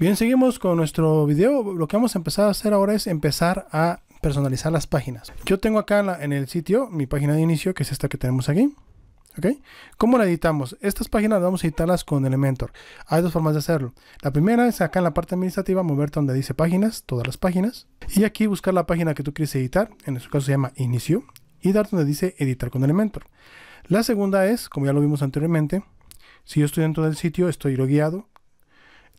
Bien, seguimos con nuestro video. Lo que vamos a empezar a hacer ahora es empezar a personalizar las páginas. Yo tengo acá en, el sitio mi página de inicio, que es esta que tenemos aquí. ¿Ok? ¿Cómo la editamos? Estas páginas vamos a editarlas con Elementor. Hay dos formas de hacerlo. La primera es acá en la parte administrativa, moverte donde dice páginas, todas las páginas. Y aquí buscar la página que tú quieres editar, en este caso se llama inicio, y dar donde dice editar con Elementor. La segunda es, como ya lo vimos anteriormente, si yo estoy dentro del sitio, estoy logueado,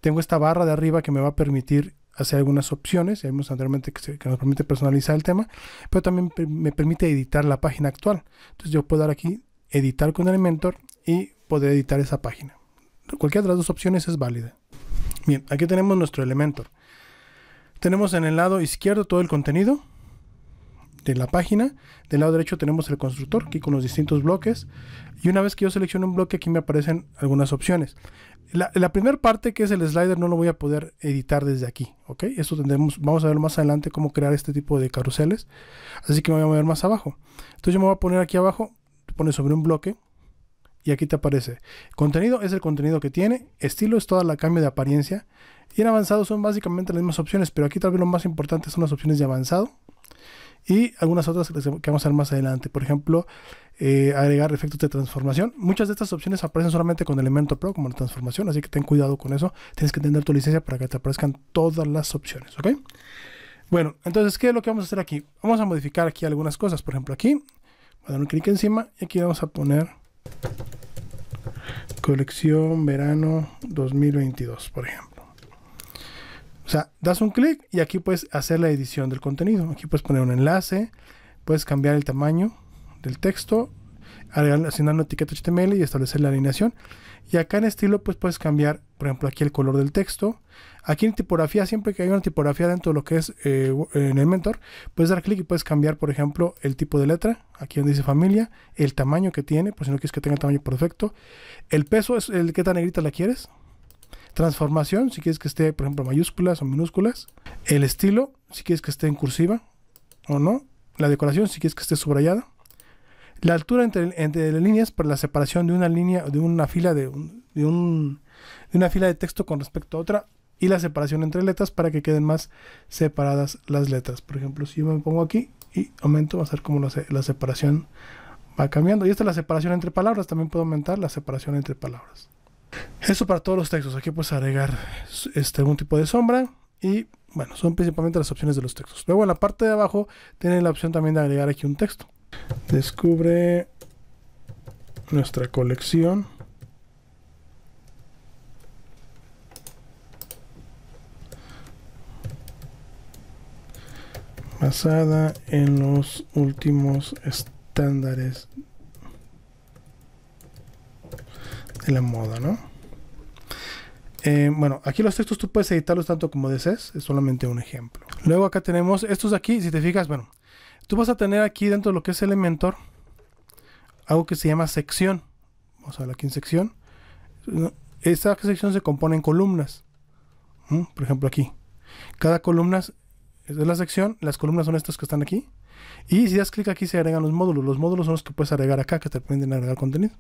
tengo esta barra de arriba que me va a permitir hacer algunas opciones, ya vimos anteriormente que, que, nos permite personalizar el tema, pero también me permite editar la página actual. Entonces yo puedo dar aquí editar con Elementor y poder editar esa página. Cualquiera de las dos opciones es válida. Bien, aquí tenemos nuestro Elementor. Tenemos en el lado izquierdo todo el contenido, de la página. Del lado derecho tenemos el constructor, aquí con los distintos bloques. Y una vez que yo selecciono un bloque, aquí me aparecen algunas opciones. La, primera parte que es el slider no lo voy a poder editar desde aquí, ¿ok? Esto tendremos, vamos a ver más adelante cómo crear este tipo de carruseles. Así que me voy a mover más abajo. Entonces yo me voy a poner aquí abajo, pone sobre un bloque, y aquí te aparece. Contenido es el contenido que tiene, estilo es toda la cambio de apariencia y en avanzado son básicamente las mismas opciones, pero aquí tal vez lo más importante son las opciones de avanzado y algunas otras que vamos a ver más adelante. Por ejemplo, eh, agregar efectos de transformación. Muchas de estas opciones aparecen solamente con Elemento Pro como la transformación, así que ten cuidado con eso. Tienes que tener tu licencia para que te aparezcan todas las opciones, ¿ok? Bueno, entonces, ¿qué es lo que vamos a hacer aquí? Vamos a modificar aquí algunas cosas. Por ejemplo, aquí, voy a dar un clic encima y aquí vamos a poner colección verano 2022, por ejemplo. O sea, das un clic y aquí puedes hacer la edición del contenido. Aquí puedes poner un enlace, puedes cambiar el tamaño del texto, asignar una etiqueta HTML y establecer la alineación. Y acá en estilo, pues puedes cambiar, por ejemplo, aquí el color del texto. Aquí en tipografía, siempre que hay una tipografía dentro de lo que es eh, en el mentor, puedes dar clic y puedes cambiar, por ejemplo, el tipo de letra. Aquí donde dice familia, el tamaño que tiene, por si no quieres que tenga el tamaño perfecto. El peso es el que tan negrita la quieres. Transformación, si quieres que esté, por ejemplo, mayúsculas o minúsculas. El estilo, si quieres que esté en cursiva o no. La decoración, si quieres que esté subrayada. La altura entre, las líneas para la separación de una línea, de una fila de, de, una fila de texto con respecto a otra. Y la separación entre letras para que queden más separadas las letras. Por ejemplo, si yo me pongo aquí y aumento, va a ser como la, la separación va cambiando. Y esta es la separación entre palabras. También puedo aumentar la separación entre palabras. Eso para todos los textos. Aquí puedes agregar este, algún tipo de sombra y bueno, son principalmente las opciones de los textos. Luego en la parte de abajo tiene la opción también de agregar aquí un texto. Descubre nuestra colección. basada en los últimos estándares en la moda, ¿no? Eh, bueno, aquí los textos tú puedes editarlos tanto como desees, es solamente un ejemplo. Luego acá tenemos estos aquí, si te fijas, bueno, tú vas a tener aquí dentro de lo que es Elementor algo que se llama sección. Vamos a ver aquí en sección. Esta sección se compone en columnas. Por ejemplo, aquí. Cada columna es la sección, las columnas son estas que están aquí. Y si das clic aquí se agregan los módulos. Los módulos son los que puedes agregar acá, que te permiten agregar contenido.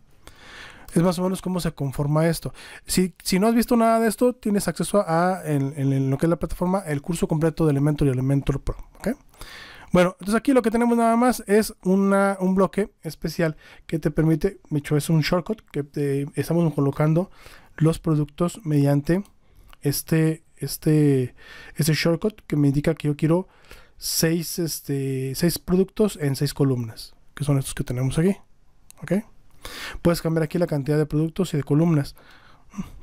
Es más o menos cómo se conforma esto. Si, si no has visto nada de esto, tienes acceso a, en, lo que es la plataforma, el curso completo de Elementor y Elementor Pro. Bueno, entonces aquí lo que tenemos nada más es un bloque especial que te permite, Me hecho es un shortcut que te, estamos colocando los productos mediante este, este, este shortcut que me indica que yo quiero seis este, seis productos en seis columnas, que son estos que tenemos aquí. ¿Ok? Puedes cambiar aquí la cantidad de productos y de columnas.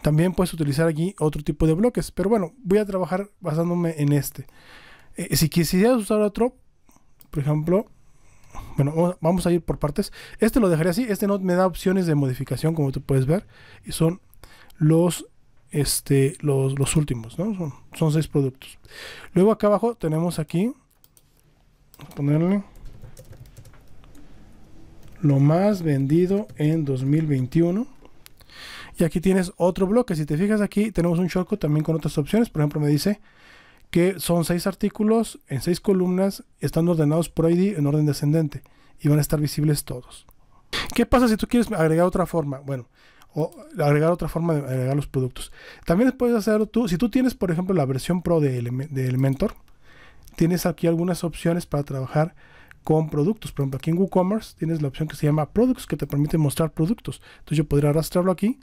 También puedes utilizar aquí otro tipo de bloques, pero bueno, voy a trabajar basándome en este. Eh, si quisieras usar otro, por ejemplo, bueno, vamos a ir por partes. Este lo dejaré así, este no me da opciones de modificación como tú puedes ver, y son los este, los, últimos, Son, son seis productos. Luego acá abajo tenemos aquí, ponerle lo más vendido en 2021. Y aquí tienes otro bloque. Si te fijas aquí, tenemos un shortcut también con otras opciones. Por ejemplo, me dice que son seis artículos en seis columnas, están ordenados por ID en orden descendente y van a estar visibles todos. ¿Qué pasa si tú quieres agregar otra forma? Bueno, o agregar otra forma de agregar los productos. También puedes hacerlo tú. Si tú tienes, por ejemplo, la versión Pro de, Ele mentor tienes aquí algunas opciones para trabajar con productos. Por ejemplo, aquí en WooCommerce tienes la opción que se llama Products, que te permite mostrar productos. Entonces yo podría arrastrarlo aquí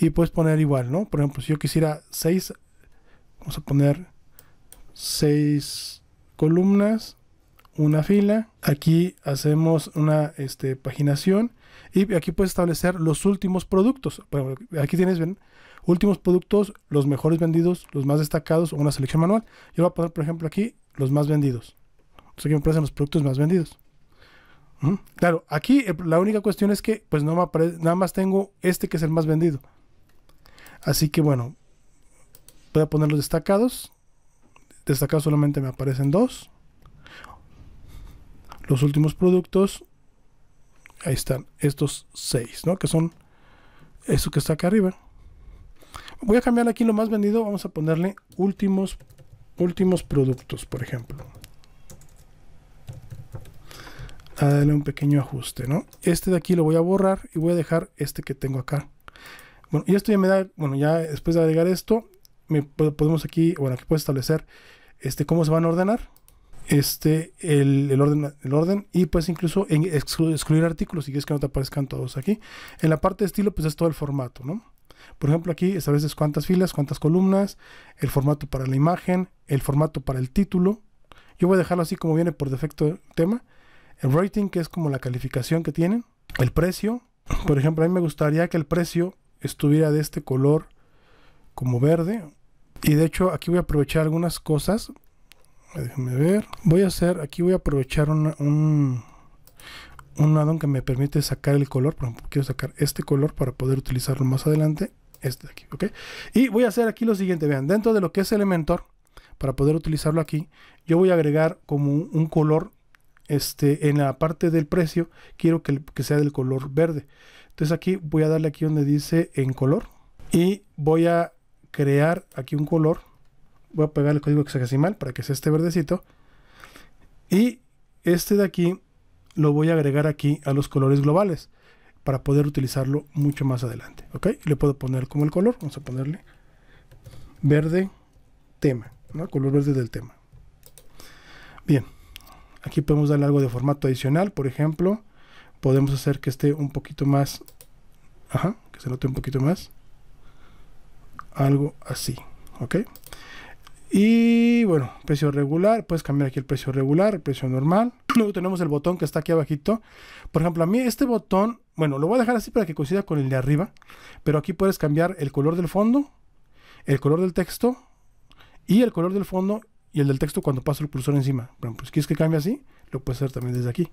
y puedes poner igual, ¿no? Por ejemplo, si yo quisiera 6, vamos a poner seis columnas, una fila. Aquí hacemos una este, paginación y aquí puedes establecer los últimos productos. Bueno, aquí tienes, ven, últimos productos, los mejores vendidos, los más destacados o una selección manual. Yo voy a poner, por ejemplo, aquí los más vendidos me aparecen los productos más vendidos. Claro, aquí eh, la única cuestión es que pues no me aparece, nada más tengo este que es el más vendido. Así que bueno, voy a poner los destacados. Destacados solamente me aparecen dos. Los últimos productos, ahí están, estos seis, ¿no? Que son eso que está acá arriba. Voy a cambiar aquí lo más vendido, vamos a ponerle últimos, últimos productos, por ejemplo a darle un pequeño ajuste, ¿no? Este de aquí lo voy a borrar y voy a dejar este que tengo acá. Bueno, y esto ya me da, bueno, ya después de agregar esto, me, podemos aquí, bueno, aquí puedes establecer este, cómo se van a ordenar, este, el, orden, orden, y pues incluso en excluir artículos si quieres que no te aparezcan todos aquí. En la parte de estilo, pues es todo el formato, ¿no? Por ejemplo, aquí estableces cuántas filas, cuántas columnas, el formato para la imagen, el formato para el título. Yo voy a dejarlo así como viene por defecto el tema el rating, que es como la calificación que tienen, el precio. Por ejemplo, a mí me gustaría que el precio estuviera de este color como verde. Y de hecho, aquí voy a aprovechar algunas cosas. Déjenme ver. Voy a hacer, aquí voy a aprovechar un, un addon que me permite sacar el color. quiero sacar este color para poder utilizarlo más adelante. Este de aquí, ¿ok? Y voy a hacer aquí lo siguiente. Vean, dentro de lo que es Elementor, para poder utilizarlo aquí, yo voy a agregar como un, un color este, en la parte del precio, quiero que, sea del color verde. Entonces aquí voy a darle aquí donde dice en color y voy a crear aquí un color. Voy a pegar el código mal para que sea este verdecito. Y este de aquí lo voy a agregar aquí a los colores globales para poder utilizarlo mucho más adelante. ¿Ok? Le puedo poner como el color. Vamos a ponerle verde tema. ¿no? Color verde del tema. Bien. Aquí podemos darle algo de formato adicional, por ejemplo. Podemos hacer que esté un poquito más... Ajá, que se note un poquito más. Algo así, ¿ok? Y bueno, precio regular, puedes cambiar aquí el precio regular, el precio normal. Luego tenemos el botón que está aquí abajito. Por ejemplo, a mí este botón, bueno, lo voy a dejar así para que coincida con el de arriba. Pero aquí puedes cambiar el color del fondo, el color del texto y el color del fondo y el del texto cuando paso el cursor encima. Bueno, pues quieres que cambie así, lo puedes hacer también desde aquí.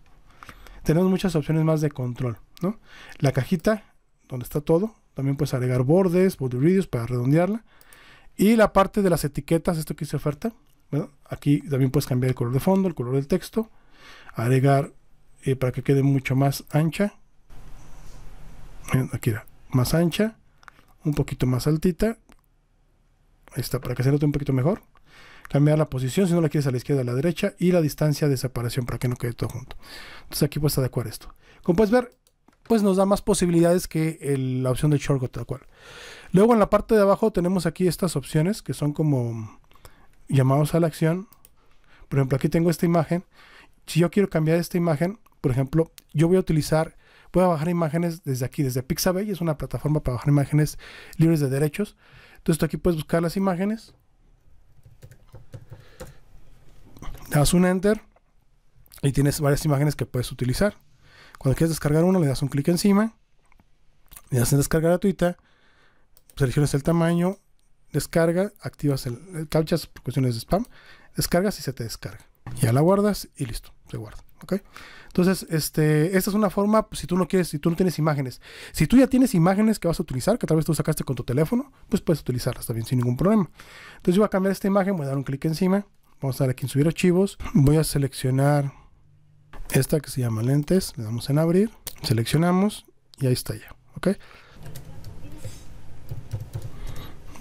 Tenemos muchas opciones más de control, ¿no? La cajita, donde está todo, también puedes agregar bordes, bordes para redondearla. Y la parte de las etiquetas, esto que hice oferta, aquí también puedes cambiar el color de fondo, el color del texto, agregar eh, para que quede mucho más ancha. Aquí era, más ancha, un poquito más altita. Ahí está, para que se note un poquito mejor cambiar la posición, si no la quieres a la izquierda, a la derecha y la distancia de separación para que no quede todo junto. Entonces aquí puedes adecuar esto. Como puedes ver, pues nos da más posibilidades que la opción de shortcut tal cual. Luego en la parte de abajo tenemos aquí estas opciones que son como llamados a la acción. Por ejemplo, aquí tengo esta imagen. Si yo quiero cambiar esta imagen, por ejemplo, yo voy a utilizar voy a bajar imágenes desde aquí, desde Pixabay, es una plataforma para bajar imágenes libres de derechos. Entonces tú aquí puedes buscar las imágenes haces un enter y tienes varias imágenes que puedes utilizar. Cuando quieres descargar una, le das un clic encima, le das en descarga gratuita, seleccionas pues, el tamaño, descarga, activas el, el captchas por cuestiones de spam, descargas y se te descarga. Ya la guardas y listo, se guarda. Entonces, este, esta es una forma, pues, si tú no quieres, si tú no tienes imágenes, si tú ya tienes imágenes que vas a utilizar, que tal vez tú sacaste con tu teléfono, pues puedes utilizarlas también sin ningún problema. Entonces yo voy a cambiar esta imagen, voy a dar un clic encima, vamos a dar aquí en subir archivos, voy a seleccionar esta que se llama lentes, le damos en abrir, seleccionamos y ahí está ya, ok.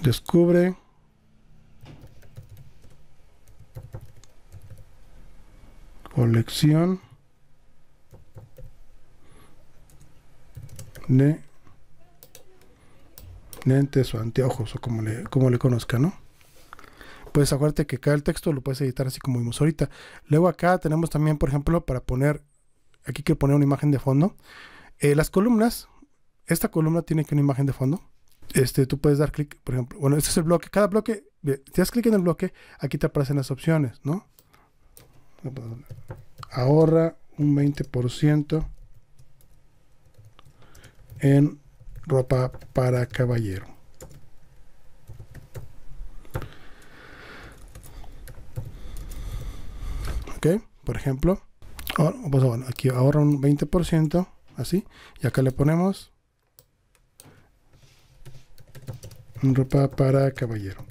Descubre. Colección de lentes o anteojos o como le, como le conozca, ¿no? pues acuérdate que cada el texto lo puedes editar así como vimos ahorita. Luego acá tenemos también, por ejemplo, para poner, aquí quiero poner una imagen de fondo. Eh, las columnas, esta columna tiene que una imagen de fondo. Este, tú puedes dar clic, por ejemplo, bueno, este es el bloque, cada bloque, si das clic en el bloque, aquí te aparecen las opciones, ¿no? Ahorra un 20% en ropa para caballero. por ejemplo. Pues aquí ahorra un 20%, así. Y acá le ponemos ropa para caballero.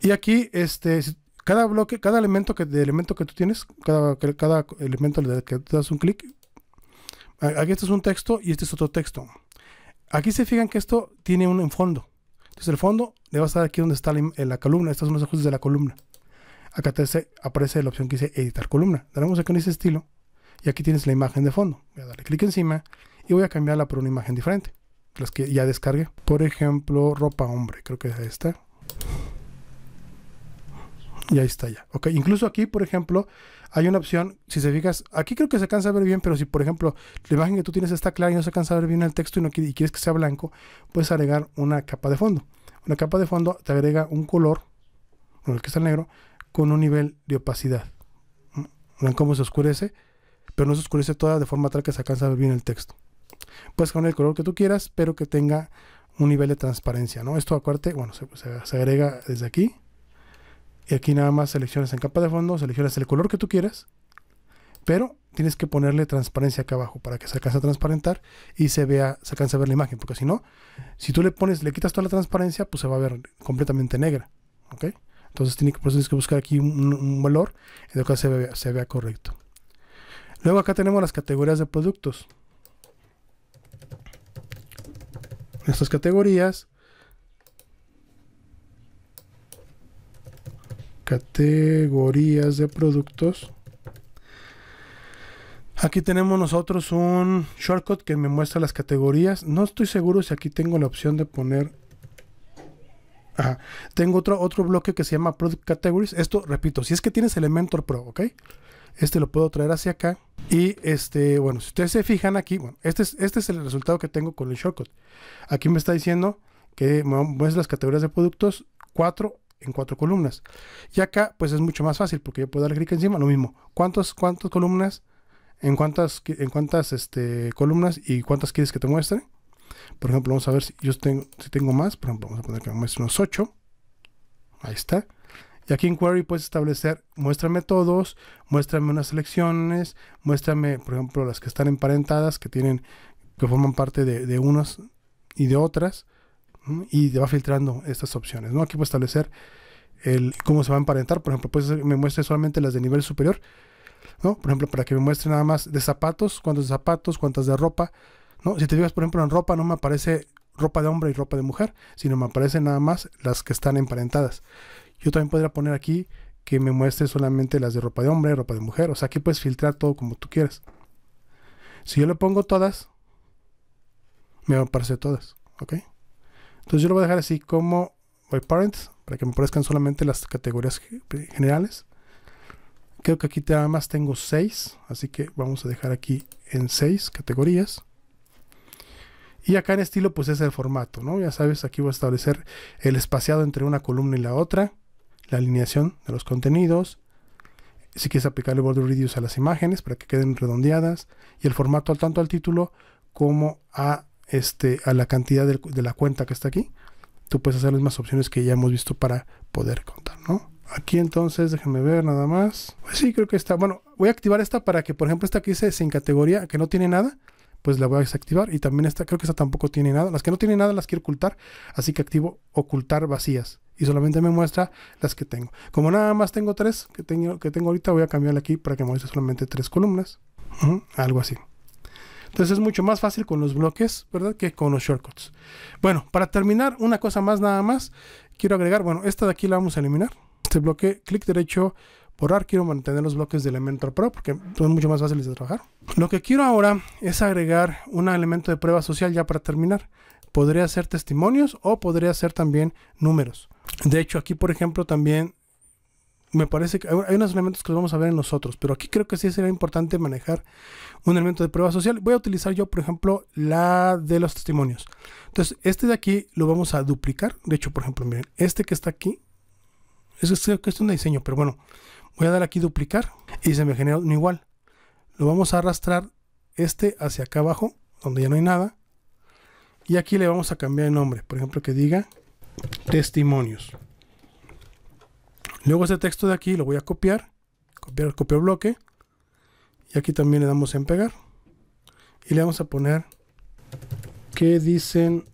Y aquí, este, cada bloque, cada elemento que, de elemento que tú tienes, cada, cada elemento que tú das un clic, aquí este es un texto y este es otro texto. Aquí se fijan que esto tiene un fondo. Entonces el fondo le va a estar aquí donde está la, la columna. Estos son los ajustes de la columna. Acá te aparece la opción que dice editar columna. Daremos acá en ese estilo y aquí tienes la imagen de fondo. Voy a darle clic encima y voy a cambiarla por una imagen diferente. Las que ya descargué. Por ejemplo, ropa hombre. Creo que es esta. Y ahí está ya. Ok, incluso aquí, por ejemplo, hay una opción, si se fijas, aquí creo que se alcanza a ver bien, pero si, por ejemplo, la imagen que tú tienes está clara y no se alcanza a ver bien el texto y, quieres que sea blanco, puedes agregar una capa de fondo. Una capa de fondo te agrega un color, el que está negro, con un nivel de opacidad. Vean mm, cómo se oscurece, pero no se oscurece toda de forma tal que se alcanza a ver bien el texto. Puedes con el color que tú quieras, pero que tenga un nivel de transparencia, ¿no? Esto acuérdate, bueno, se, agrega desde aquí. Y aquí nada más seleccionas en capa de fondo, seleccionas el color que tú quieras, pero tienes que ponerle transparencia acá abajo para que se alcance a transparentar y se vea, se alcance a ver la imagen, porque si no, si tú le pones, le quitas toda la transparencia, pues se va a ver completamente negra, ¿ok? Entonces tiene que, que buscar aquí un, valor en el que se vea, correcto. Luego acá tenemos las categorías de productos. estas categorías categorías de productos. Aquí tenemos nosotros un shortcut que me muestra las categorías. No estoy seguro si aquí tengo la opción de poner tengo otro, otro bloque que se llama Product Categories. Esto, repito, si es que tienes Elementor Pro, ¿ok? Este lo puedo traer hacia acá. Y este, bueno, si ustedes se fijan aquí, bueno, este es, este es el resultado que tengo con el shortcut. Aquí me está diciendo que muestra las categorías de productos cuatro en cuatro columnas. Y acá, pues es mucho más fácil porque yo puedo dar clic encima, lo mismo. ¿Cuántas, cuántas columnas? ¿En cuántas, en cuántas este, columnas y cuántas quieres que te muestren, por ejemplo, vamos a ver si yo tengo, si tengo más. Por ejemplo, vamos a poner que me muestre unos 8. Ahí está. Y aquí en Query puedes establecer, muéstrame todos, muéstrame unas selecciones, muéstrame, por ejemplo, las que están emparentadas, que tienen, que forman parte de, unas y de otras. Y te va filtrando estas opciones. ¿no? Aquí puedes establecer el, cómo se va a emparentar. Por ejemplo, puedes me muestre solamente las de nivel superior. ¿no? Por ejemplo, para que me muestre nada más de zapatos, cuántos zapatos, cuántas de ropa, si te fijas, por ejemplo, en ropa no me aparece ropa de hombre y ropa de mujer, sino me aparecen nada más las que están emparentadas. Yo también podría poner aquí que me muestre solamente las de ropa de hombre, ropa de mujer. O sea, aquí puedes filtrar todo como tú quieras. Si yo le pongo todas, me van aparecer todas, ¿ok? Entonces yo lo voy a dejar así como by parents, para que me aparezcan solamente las categorías generales. Creo que aquí nada más tengo 6, así que vamos a dejar aquí en 6 categorías. Y acá en estilo pues es el formato, ¿no? Ya sabes, aquí voy a establecer el espaciado entre una columna y la otra, la alineación de los contenidos, si quieres aplicarle border radius a las imágenes para que queden redondeadas y el formato tanto al título como a, este, a la cantidad de, la cuenta que está aquí. Tú puedes hacer las mismas opciones que ya hemos visto para poder contar, ¿no? Aquí entonces, déjenme ver nada más. Pues sí, creo que está. Bueno, voy a activar esta para que, por ejemplo, esta que dice sin categoría, que no tiene nada, pues la voy a desactivar. Y también esta, creo que esta tampoco tiene nada. Las que no tienen nada las quiero ocultar, así que activo ocultar vacías. Y solamente me muestra las que tengo. Como nada más tengo tres que tengo, que tengo ahorita, voy a cambiarle aquí para que muestre solamente tres columnas. algo así. Entonces es mucho más fácil con los bloques, ¿verdad? Que con los shortcuts. Bueno, para terminar, una cosa más nada más. Quiero agregar, bueno, esta de aquí la vamos a eliminar. Este bloque, clic derecho, borrar, quiero mantener los bloques de Elementor Pro porque son mucho más fáciles de trabajar. Lo que quiero ahora es agregar un elemento de prueba social ya para terminar. Podría ser testimonios o podría ser también números. De hecho, aquí por ejemplo también me parece que hay unos elementos que los vamos a ver en nosotros, pero aquí creo que sí sería importante manejar un elemento de prueba social. Voy a utilizar yo, por ejemplo, la de los testimonios. Entonces, este de aquí lo vamos a duplicar. De hecho, por ejemplo, miren, este que está aquí, es, es cuestión de diseño, pero bueno, voy a dar aquí duplicar y se me genera un igual. Lo vamos a arrastrar este hacia acá abajo, donde ya no hay nada. Y aquí le vamos a cambiar el nombre, por ejemplo que diga testimonios. Luego este texto de aquí lo voy a copiar, copiar, copio bloque. Y aquí también le damos en pegar. Y le vamos a poner qué dicen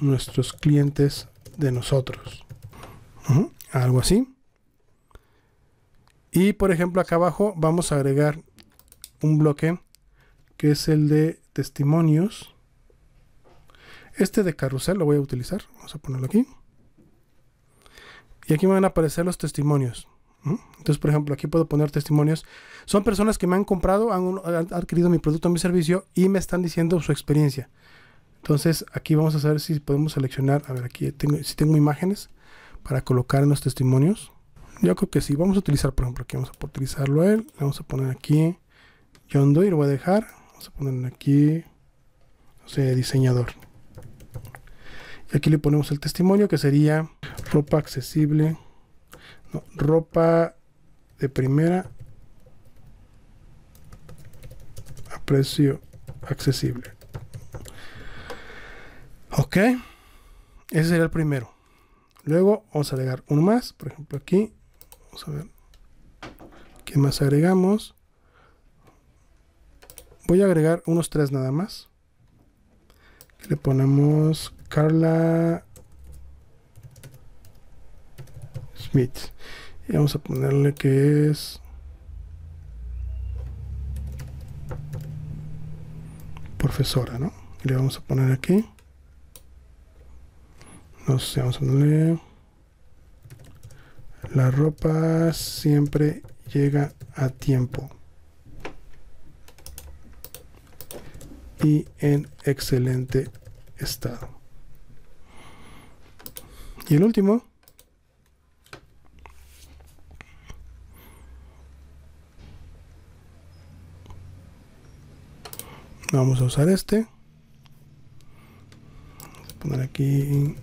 nuestros clientes de nosotros algo así. Y por ejemplo acá abajo vamos a agregar un bloque que es el de testimonios. Este de carrusel lo voy a utilizar. Vamos a ponerlo aquí. Y aquí me van a aparecer los testimonios. Entonces, por ejemplo, aquí puedo poner testimonios. Son personas que me han comprado, han, adquirido mi producto o mi servicio y me están diciendo su experiencia. Entonces, aquí vamos a ver si podemos seleccionar. A ver, aquí tengo, si tengo imágenes para colocar en los testimonios? Yo creo que sí. Vamos a utilizar, por ejemplo, aquí vamos a utilizarlo a él. Le vamos a poner aquí John Doe y voy a dejar. Vamos a poner aquí, no sé, diseñador. Y aquí le ponemos el testimonio que sería ropa accesible. No, ropa de primera a precio accesible. Ok. Ese sería el primero. Luego vamos a agregar uno más, por ejemplo aquí. Vamos a ver qué más agregamos. Voy a agregar unos tres nada más. Le ponemos Carla Smith. Y vamos a ponerle que es... Profesora, ¿no? le vamos a poner aquí no vamos a La ropa siempre llega a tiempo. Y en excelente estado. Y el último. Vamos a usar este. poner aquí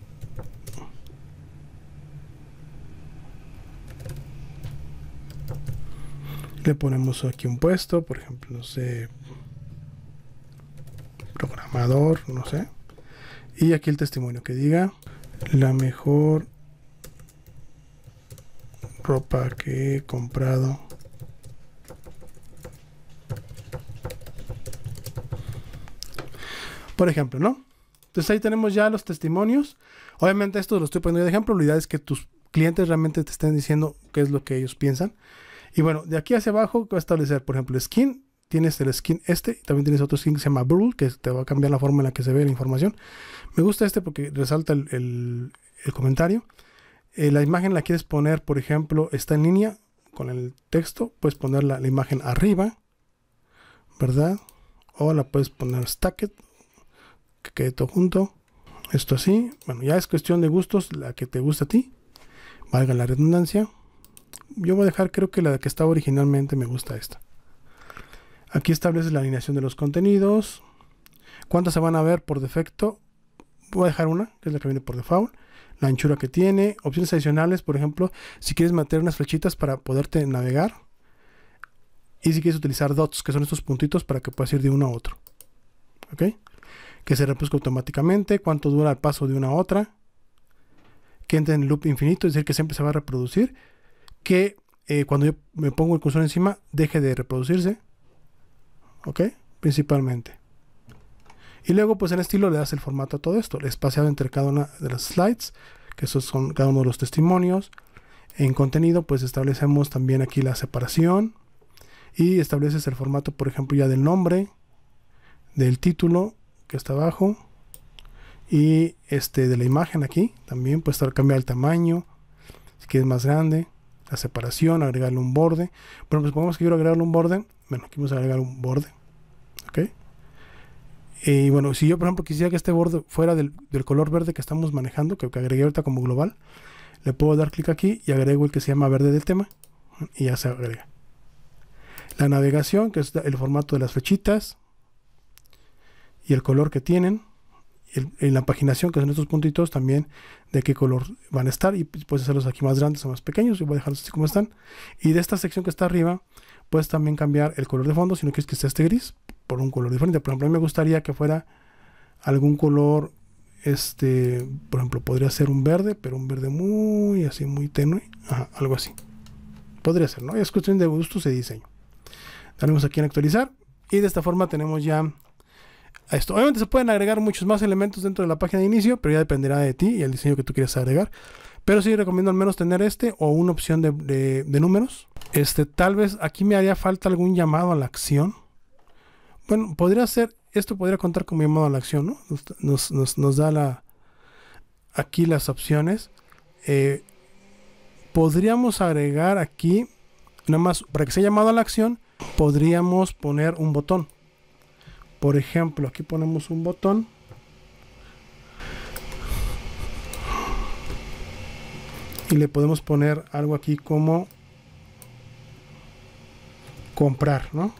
Le ponemos aquí un puesto, por ejemplo, no sé, programador, no sé. Y aquí el testimonio que diga la mejor ropa que he comprado por ejemplo, ¿no? Entonces ahí tenemos ya los testimonios. Obviamente esto lo estoy poniendo de ejemplo. La idea es que tus clientes realmente te estén diciendo qué es lo que ellos piensan. Y bueno, de aquí hacia abajo va a establecer, por ejemplo, skin. Tienes el skin este, también tienes otro skin que se llama Brule, que te va a cambiar la forma en la que se ve la información. Me gusta este porque resalta el, comentario. Eh, la imagen la quieres poner, por ejemplo, está en línea con el texto, puedes poner la, imagen arriba, ¿verdad? O la puedes poner stacked, que quede todo junto. Esto así, bueno, ya es cuestión de gustos, la que te gusta a ti, valga la redundancia yo voy a dejar creo que la que estaba originalmente me gusta esta. Aquí establece la alineación de los contenidos. ¿Cuántas se van a ver por defecto? Voy a dejar una, que es la que viene por default. La anchura que tiene. Opciones adicionales, por ejemplo, si quieres meter unas flechitas para poderte navegar. Y si quieres utilizar dots, que son estos puntitos para que puedas ir de uno a otro. ¿Ok? Que se reproduzca automáticamente. Cuánto dura el paso de una a otra. Que entre en loop infinito, es decir, que siempre se va a reproducir que eh, cuando yo me pongo el cursor encima deje de reproducirse. ¿Ok? Principalmente. Y luego pues en estilo le das el formato a todo esto. El espaciado entre cada una de las slides, que esos son cada uno de los testimonios. En contenido pues establecemos también aquí la separación. Y estableces el formato por ejemplo ya del nombre, del título que está abajo. Y este de la imagen aquí también puedes cambiar el tamaño. Si quieres más grande la separación, agregarle un borde. Bueno, pues supongamos que quiero agregarle un borde. Bueno, aquí vamos a agregar un borde. ¿Ok? Y eh, bueno, si yo por ejemplo quisiera que este borde fuera del, color verde que estamos manejando, que, que, agregué ahorita como global, le puedo dar clic aquí y agrego el que se llama verde del tema y ya se agrega. La navegación, que es el formato de las flechitas y el color que tienen en la paginación, que son estos puntitos, también de qué color van a estar. Y pues, puedes hacerlos aquí más grandes o más pequeños. y voy a dejarlos así como están. Y de esta sección que está arriba, puedes también cambiar el color de fondo. Si no quieres que esté este gris, por un color diferente. Por ejemplo, a mí me gustaría que fuera algún color, este, por ejemplo, podría ser un verde, pero un verde muy así, muy tenue. algo así. Podría ser, ¿no? Es cuestión de gustos y diseño. Daremos aquí en actualizar. Y de esta forma tenemos ya a Obviamente se pueden agregar muchos más elementos dentro de la página de inicio, pero ya dependerá de ti y el diseño que tú quieras agregar. Pero sí recomiendo al menos tener este o una opción de, números. Este, tal vez aquí me haría falta algún llamado a la acción. Bueno, podría ser, esto podría contar como llamado a la acción, ¿no? Nos, da la, aquí las opciones. Eh, podríamos agregar aquí, nada más, para que sea llamado a la acción, podríamos poner un botón. Por ejemplo, aquí ponemos un botón. Y le podemos poner algo aquí como comprar, ¿no?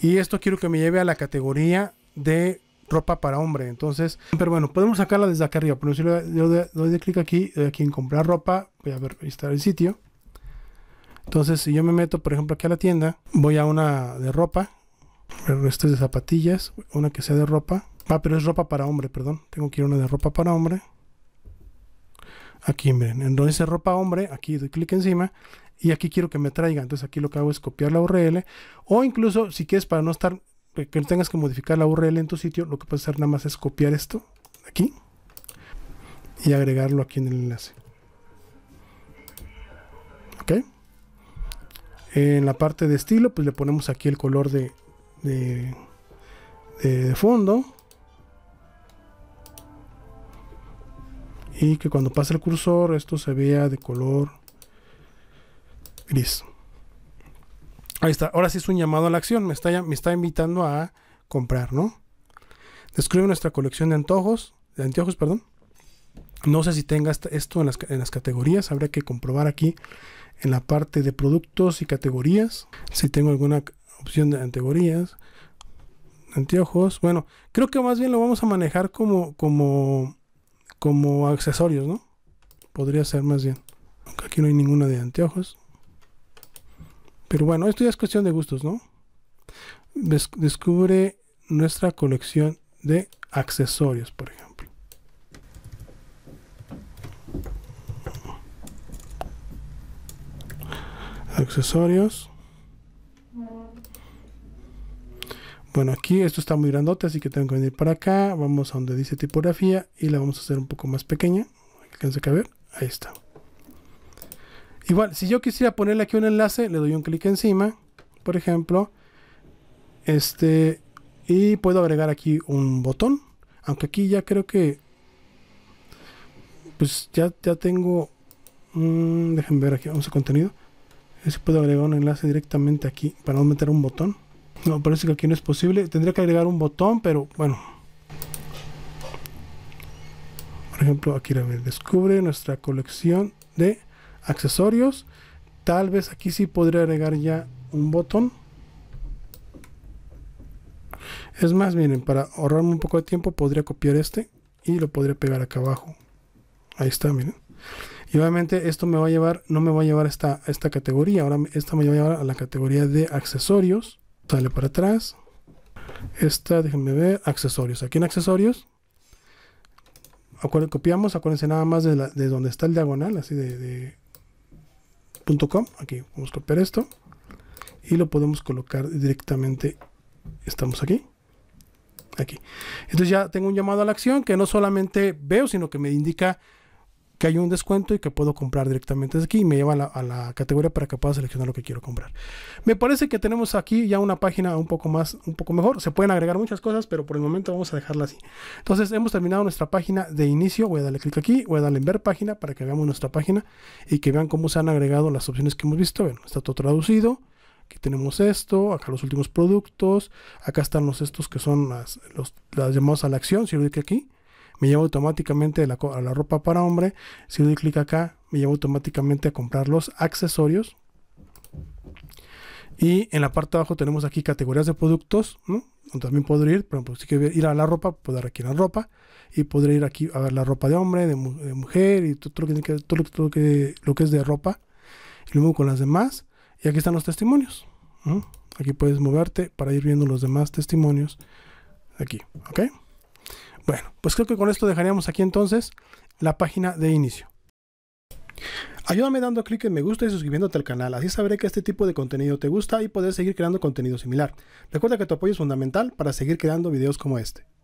Y esto quiero que me lleve a la categoría de ropa para hombre. Entonces, pero bueno, podemos sacarla desde acá arriba. Pero si le doy, clic aquí, aquí en comprar ropa, voy a ver, ahí está el sitio. Entonces, si yo me meto, por ejemplo, aquí a la tienda, voy a una de ropa es de zapatillas, una que sea de ropa. Ah, pero es ropa para hombre, perdón. Tengo que ir una de ropa para hombre. Aquí, miren, entonces ropa hombre, aquí doy clic encima y aquí quiero que me traiga. Entonces aquí lo que hago es copiar la URL o incluso si quieres para no estar, eh, que tengas que modificar la URL en tu sitio, lo que puedes hacer nada más es copiar esto aquí y agregarlo aquí en el enlace. ¿Ok? En la parte de estilo, pues le ponemos aquí el color de, de, fondo. Y que cuando pase el cursor esto se vea de color gris. Ahí está. Ahora sí es un llamado a la acción. Me está, me está invitando a comprar, ¿no? Describe nuestra colección de antojos. De anteojos, perdón. No sé si tenga esto en las, en las, categorías. Habría que comprobar aquí en la parte de productos y categorías. Si tengo alguna opción de categorías, anteojos. Bueno, creo que más bien lo vamos a manejar como, como, como accesorios, ¿no? Podría ser más bien. Aunque aquí no hay ninguna de anteojos. Pero bueno, esto ya es cuestión de gustos, ¿no? descubre nuestra colección de accesorios, por ejemplo. Accesorios. Bueno, aquí esto está muy grandote, así que tengo que venir para acá. Vamos a donde dice tipografía y la vamos a hacer un poco más pequeña. Alcanza a ver. Ahí está. Igual, si yo quisiera ponerle aquí un enlace, le doy un clic encima, por ejemplo. Este, y puedo agregar aquí un botón. Aunque aquí ya creo que... Pues ya, ya tengo... Mm, déjenme ver aquí, vamos a contenido. Eso puedo agregar un enlace directamente aquí para no meter un botón. No, parece que aquí no es posible. Tendría que agregar un botón, pero bueno. Por ejemplo, aquí descubre nuestra colección de accesorios. Tal vez aquí sí podría agregar ya un botón. Es más, miren, para ahorrarme un poco de tiempo podría copiar este y lo podría pegar acá abajo. Ahí está, miren. Y obviamente esto me va a llevar, no me va a llevar esta, a esta categoría, ahora esta me va a llevar a la categoría de accesorios dale para atrás. Esta, déjenme ver, accesorios. Aquí en accesorios, copiamos, acuérdense nada más de, donde está el diagonal, así de, Aquí vamos a copiar esto y lo podemos colocar directamente. Estamos aquí. Aquí. Entonces ya tengo un llamado a la acción que no solamente veo, sino que me indica que hay un descuento y que puedo comprar directamente desde aquí y me lleva a la, categoría para que pueda seleccionar lo que quiero comprar. Me parece que tenemos aquí ya una página un poco más, un poco mejor. Se pueden agregar muchas cosas, pero por el momento vamos a dejarla así. Entonces hemos terminado nuestra página de inicio. Voy a darle clic aquí, voy a darle en ver página para que veamos nuestra página y que vean cómo se han agregado las opciones que hemos visto. está todo traducido. Aquí tenemos esto, acá los últimos productos, acá están los estos que son las, los, las llamadas a la acción, si lo que aquí me lleva automáticamente a la, ropa para hombre. Si doy clic acá, me lleva automáticamente a comprar los accesorios. Y en la parte de abajo tenemos aquí categorías de productos, También podría ir, por ejemplo, si quiero ir a la ropa, puedo dar aquí la ropa y podría ir aquí a ver la ropa de hombre, de, mujer y todo, lo, que, todo, que, es de ropa. Y luego con las demás. Y aquí están los testimonios. Aquí puedes moverte para ir viendo los demás testimonios. Aquí, ¿ok? Bueno, pues creo que con esto dejaríamos aquí entonces la página de inicio. Ayúdame dando clic en me gusta y suscribiéndote al canal, así sabré que este tipo de contenido te gusta y poder seguir creando contenido similar. Recuerda que tu apoyo es fundamental para seguir creando videos como este.